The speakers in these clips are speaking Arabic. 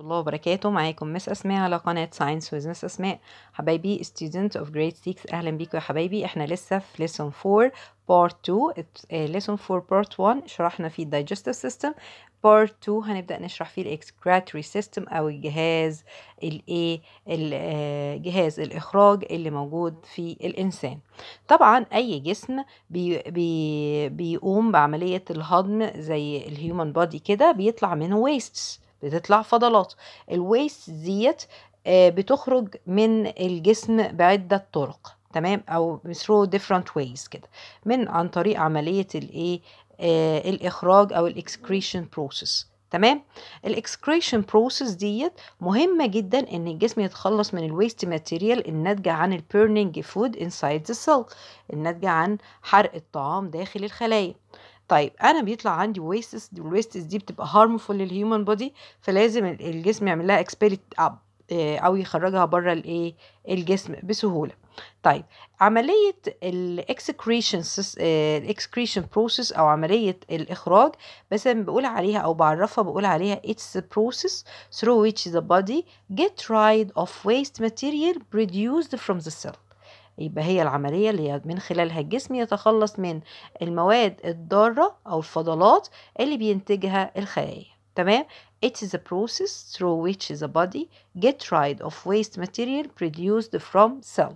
الله وبركاته معاكم مس اسماء على قناه ساينس ويز مس اسماء حبايبي ستودنت اوف جريد 6 اهلا بيكم يا حبايبي احنا لسه في ليسون 4 بارت 2 ليسون 4 بارت 1 شرحنا فيه الدايجستيف سيستم بارت 2 هنبدا نشرح فيه الاكسكراتوري سيستم او الجهاز الايه الجهاز آه، الاخراج اللي موجود في الانسان طبعا اي جسم بي بي بيقوم بعمليه الهضم زي الهيومن بودي كده بيطلع منه ويستس بتطلع فضلات الويست ديت آه، بتخرج من الجسم بعدة طرق تمام او through different ways كده من عن طريق عملية الايه آه، الاخراج او الاكسكريشن بروسس تمام الاكسكريشن بروسس ديت مهمه جدا ان الجسم يتخلص من الويست ماتيريال الناتجه عن البيرنينج فود انسايد ذا سيل الناتجه عن حرق الطعام داخل الخلايا طيب انا بيطلع عندي ويستس الويستس دي بتبقى هارمفول للهيومن بودي فلازم الجسم يعمل لها اكسبيرت اب آه، او يخرجها بره الايه الجسم بسهوله طيب عمليه الاكسكريشن الاكسكريشن بروسيس او عمليه الاخراج بس انا بقول عليها او بعرفها بقول عليها it's بروسيس process through which the body get rid of waste material produced from the cell يبقى هي العملية اللي من خلالها الجسم يتخلص من المواد الضارة أو الفضلات اللي بينتجها الخلايا تمام It is a process through which the body get rid of waste material produced from cell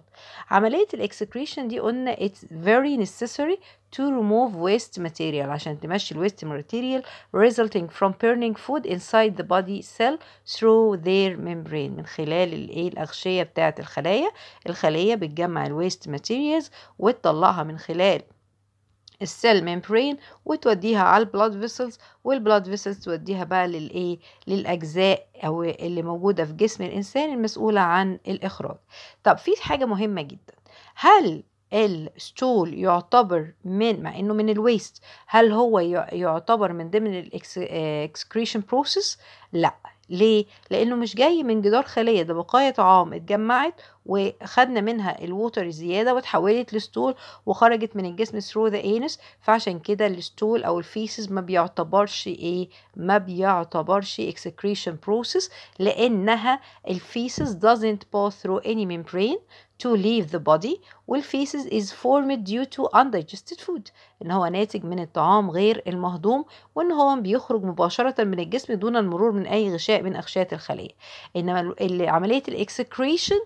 عملية الاكسكريشن دي قلنا it's very necessary to remove waste material عشان تمشي waste material resulting from burning food inside the body cell through their membrane من خلال الايه الأغشية بتاعة الخلايا الخلية بتجمع waste materials وتطلعها من خلال السيل ميمبرين وتوديها على البلاد فيسلز والبلاد فيسلز توديها بقى للايه للاجزاء او اللي موجوده في جسم الانسان المسؤوله عن الاخراج طب في حاجه مهمه جدا هل الستول يعتبر من مع انه من الويست هل هو يعتبر من ضمن الاكسكريشن آه، بروسيس لا ليه؟ لأنه مش جاي من جدار خلية ده بقايا طعام اتجمعت وخدنا منها الووتر الزيادة وتحولت لستول وخرجت من الجسم through the anus فعشان كده الستول أو الفيسز ما بيعتبرش إيه؟ ما بيعتبرش excretion process لأنها الفيسز doesn't pass through any membrane to leave the body والفيسز is formed due to undigested food ان هو ناتج من الطعام غير المهضوم وان هو بيخرج مباشرة من الجسم دون المرور من اي غشاء من اغشية الخلية انما عملية الاكسكريشن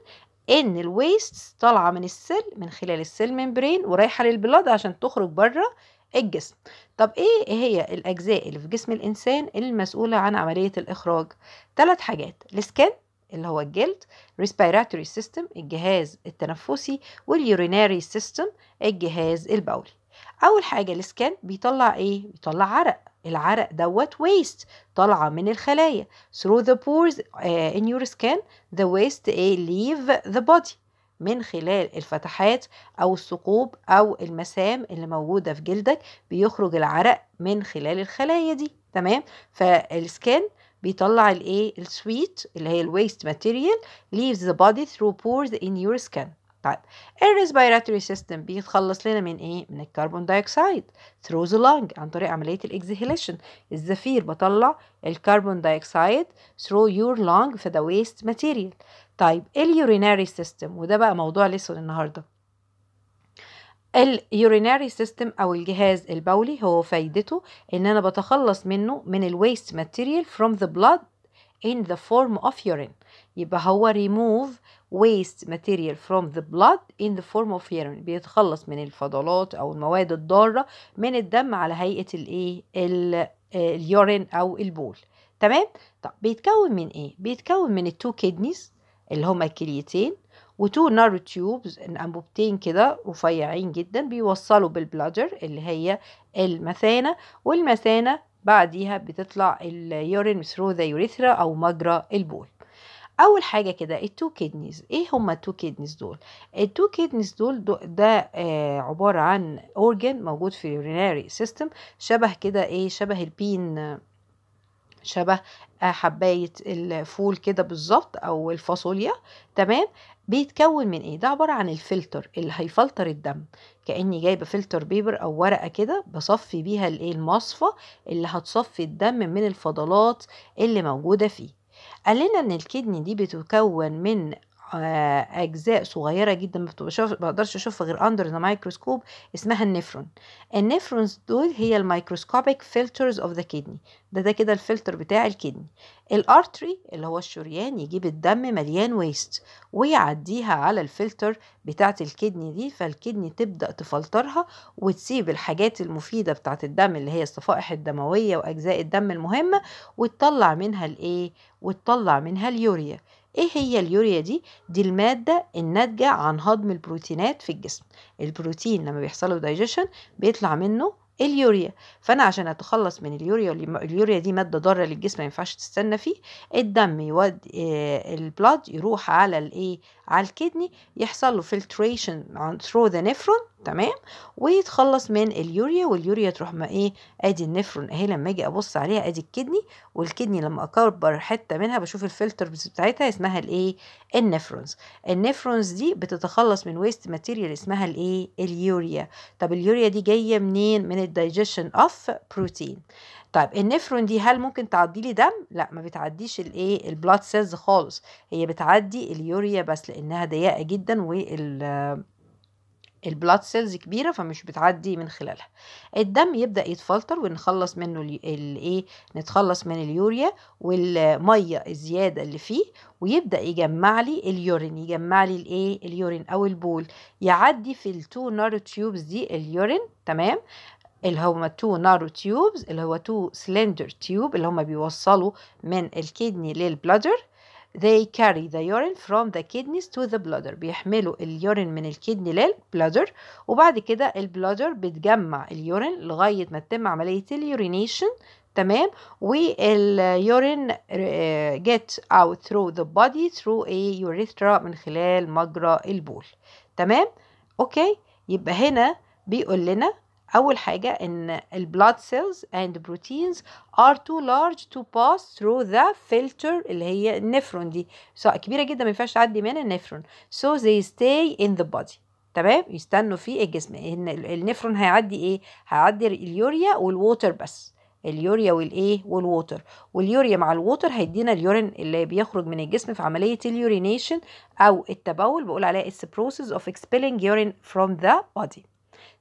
ان الويست طالعة من السل من خلال السل ممبرين ورايحة للبلاد عشان تخرج بره الجسم طب ايه هي الاجزاء اللي في جسم الانسان المسؤولة عن عملية الاخراج ثلاث حاجات السكن اللي هو الجلد respiratory system الجهاز التنفسي واليوريناري system الجهاز البولي اول حاجه الاسكان بيطلع ايه بيطلع عرق العرق دوت waste طالعة من الخلايا through the pores آه، in your skin the waste a إيه؟ leave the body من خلال الفتحات أو الثقوب أو المسام اللي موجودة في جلدك بيخرج العرق من خلال الخلايا دي تمام فالسكان بيطلع الايه السويت اللي هي الويست ماتيريال leaves the body through pores in your skin طيب الريسبيراتوري سيستم بيتخلص لنا من ايه من الكربون دايوكسيد through the lung عن طريق عمليه الاكزهيليشن الزفير بطلع الكربون دايوكسيد through your lung في the waste material طيب إيه اليوريناري سيستم وده بقى موضوع لسه النهارده اليوريناري سيستم او الجهاز البولي هو فايدته ان انا بتخلص منه من الويست ماتيريال from the blood in the form of urine يبقى هو ريموف waste material from the blood in the form of urine بيتخلص من الفضلات او المواد الضاره من الدم على هيئه الايه آه، اليورين او البول تمام طب بيتكون من ايه بيتكون من التو كيدنيز اللي هما الكليتين وتو نارو تيوبز انبوبتين كده رفيعين جدا بيوصلوا بالبلاجر اللي هي المثانه والمثانه بعديها بتطلع اليورين ثرو ذا يوريثرا او مجرى البول اول حاجه كده التو كيدنيز ايه هما التو كيدنيز دول التو كيدنيز دول ده آه عباره عن اورجن موجود في اليوريناري سيستم شبه كده ايه شبه البين شبه آه، حباية الفول كده بالظبط أو الفاصوليا تمام بيتكون من ايه ده عباره عن الفلتر اللي هيفلتر الدم كاني جايبه فلتر بيبر او ورقه كده بصفي بيها الايه المصفى اللي هتصفي الدم من الفضلات اللي موجوده فيه قال لنا ان الكدني دي بتكون من آه، اجزاء صغيره جدا ما بقدرش اشوفها غير اندر ذا مايكروسكوب اسمها النفرون النفرونز دول هي الميكروسكوبيك فلترز اوف ذا كدني ده ده كده الفلتر بتاع الكدني الارتري اللي هو الشريان يجيب الدم مليان ويست ويعديها على الفلتر بتاعه الكدني دي فالكدني تبدا تفلترها وتسيب الحاجات المفيده بتاعه الدم اللي هي الصفائح الدمويه واجزاء الدم المهمه وتطلع منها الايه وتطلع منها اليوريا ايه هي اليوريا دي دي الماده الناتجه عن هضم البروتينات في الجسم البروتين لما بيحصل له دايجيشن بيطلع منه اليوريا فانا عشان اتخلص من اليوريا اليوريا دي ماده ضاره للجسم ما ينفعش تستنى فيه الدم يودي آه، البلاد يروح على الايه على الكدني يحصل له فلتريشن ثرو ذا نفرون تمام ويتخلص من اليوريا واليوريا تروح ما ايه ادي النفرون اهي لما اجي ابص عليها ادي الكدني والكدني لما اكبر حته منها بشوف الفلترز بتاعتها اسمها الايه النفرونز النفرونز دي بتتخلص من ويست ماتيريال اسمها الايه اليوريا طب اليوريا دي جايه منين من الدايجيشن اوف بروتين طيب النفرون دي هل ممكن تعدي لي دم لا ما بتعديش الايه البلاد سيلز خالص هي بتعدي اليوريا بس لانها ضيقه جدا وال البلاد سيلز كبيره فمش بتعدي من خلالها الدم يبدا يتفلتر ونخلص منه الايه نتخلص من اليوريا والميه الزياده اللي فيه ويبدا يجمع لي اليورين يجمع لي الايه اليورين او البول يعدي في التو نارو تيوبز دي اليورين تمام اللي هما تو نارو تيوبز اللي هو تو سلندر تيوب اللي هما بيوصلوا من الكدني للبلادر they carry the urine from the kidneys to the bladder بيحملوا اليورين من الكدني للبلادر وبعد كده البلادر بتجمع اليورين لغاية ما تتم عملية اليورينيشن تمام واليورين آه، get out through the body through a urethra من خلال مجرى البول تمام اوكي يبقى هنا بيقول لنا أول حاجة إن ال blood cells and proteins are too large to pass through the filter اللي هي النفرون دي so, كبيرة جدا ما ينفعش تعدي من النفرون so they stay in the body تمام يستنوا في الجسم إن النفرون هيعدي إيه؟ هيعدي اليوريا والووتر بس اليوريا والايه والووتر واليوريا مع الووتر هيدينا اليورين اللي بيخرج من الجسم في عمليه اليورينيشن او التبول بقول عليها it's process of expelling urine from the body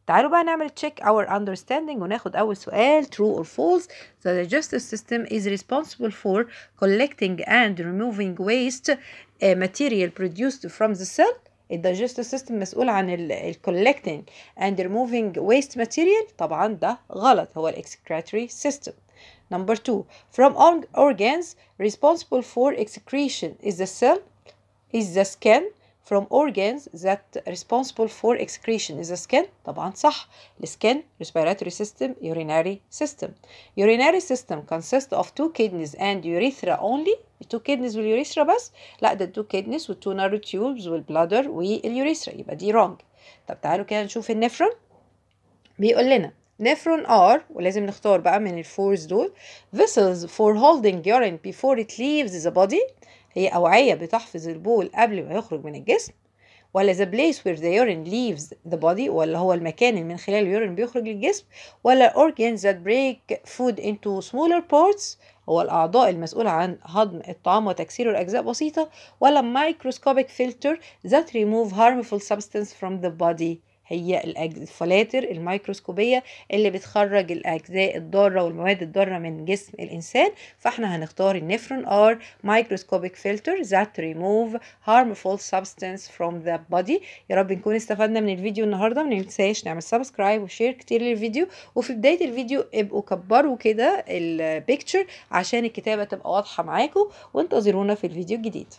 تعالوا بقى نعمل check our understanding وناخد أول سؤال true or false that the justice system is responsible for collecting and removing waste uh, material produced from the cell The digestive system مسؤول عن collecting and removing waste material. طبعا ده غلط هو excretory system. Number 2 from organs responsible for excretion is the cell is the skin from organs that responsible for excretion is the skin طبعا صح skin respiratory system urinary system urinary system consists of two kidneys and urethra only two kidneys والurethra بس لا ده two kidneys with two narrow tubes والbladder والurethra يبقى دي wrong طب تعالوا كده نشوف النفرون بيقول لنا نفرون are ولازم نختار بقى من الفورز دول vessels for holding urine before it leaves the body هي أوعية بتحفظ البول قبل ما يخرج من الجسم ولا the place where the urine leaves the body ولا هو المكان اللي من خلال اليورين بيخرج للجسم ولا organs that break food into smaller parts هو الأعضاء المسؤولة عن هضم الطعام وتكسيره لأجزاء بسيطة ولا microscopic filter that remove harmful substance from the body هي الفلاتر الميكروسكوبية اللي بتخرج الأجزاء الضارة والمواد الضارة من جسم الإنسان فاحنا هنختار النفرون أر microscopic فلتر that remove harmful substance from the body يا رب نكون استفدنا من الفيديو النهاردة ما ننساش نعمل سبسكرايب وشير كتير للفيديو وفي بداية الفيديو ابقوا كبروا كده البيكتشر عشان الكتابة تبقى واضحة معاكم وانتظرونا في الفيديو الجديد